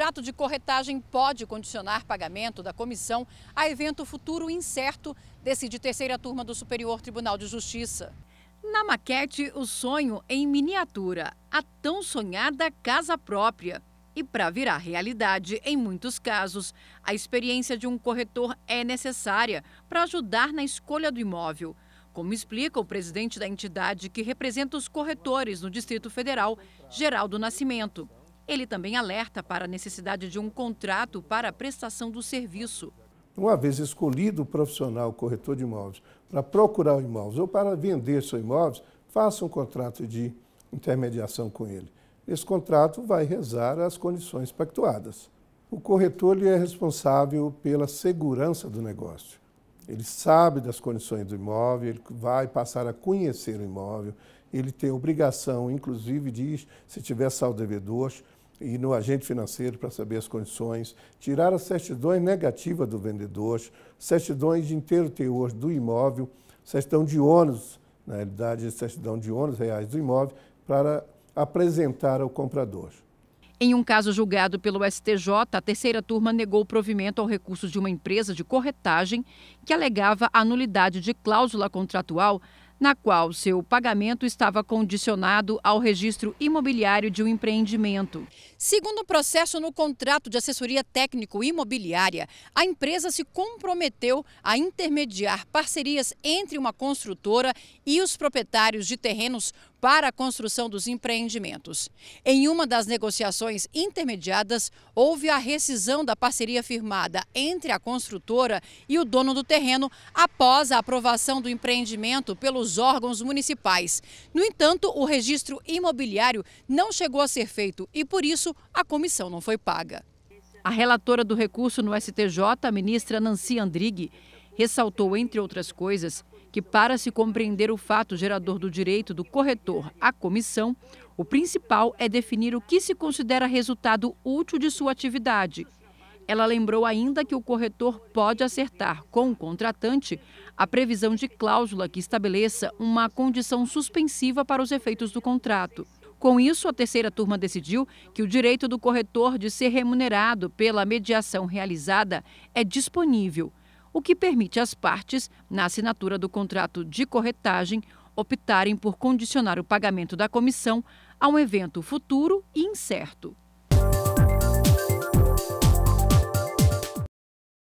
contrato de corretagem pode condicionar pagamento da comissão a evento futuro incerto, decide terceira turma do Superior Tribunal de Justiça. Na maquete, o sonho em miniatura, a tão sonhada casa própria. E para virar realidade, em muitos casos, a experiência de um corretor é necessária para ajudar na escolha do imóvel. Como explica o presidente da entidade que representa os corretores no Distrito Federal, Geraldo Nascimento. Ele também alerta para a necessidade de um contrato para a prestação do serviço. Uma vez escolhido o profissional corretor de imóveis para procurar imóveis ou para vender seu imóveis, faça um contrato de intermediação com ele. Esse contrato vai rezar as condições pactuadas. O corretor ele é responsável pela segurança do negócio. Ele sabe das condições do imóvel, ele vai passar a conhecer o imóvel, ele tem obrigação, inclusive, de, se tiver saldo devedor, e no agente financeiro para saber as condições, tirar as certidões negativas do vendedor, certidões de inteiro teor do imóvel, certidão de ônus, na realidade, certidão de ônus reais do imóvel, para apresentar ao comprador. Em um caso julgado pelo STJ, a terceira turma negou o provimento ao recurso de uma empresa de corretagem que alegava a nulidade de cláusula contratual na qual seu pagamento estava condicionado ao registro imobiliário de um empreendimento. Segundo o processo no contrato de assessoria técnico-imobiliária, a empresa se comprometeu a intermediar parcerias entre uma construtora e os proprietários de terrenos para a construção dos empreendimentos. Em uma das negociações intermediadas, houve a rescisão da parceria firmada entre a construtora e o dono do terreno após a aprovação do empreendimento pelos órgãos municipais. No entanto, o registro imobiliário não chegou a ser feito e, por isso, a comissão não foi paga. A relatora do recurso no STJ, a ministra Nancy Andrighi, Ressaltou, entre outras coisas, que para se compreender o fato gerador do direito do corretor à comissão, o principal é definir o que se considera resultado útil de sua atividade. Ela lembrou ainda que o corretor pode acertar com o contratante a previsão de cláusula que estabeleça uma condição suspensiva para os efeitos do contrato. Com isso, a terceira turma decidiu que o direito do corretor de ser remunerado pela mediação realizada é disponível o que permite às partes, na assinatura do contrato de corretagem, optarem por condicionar o pagamento da comissão a um evento futuro e incerto.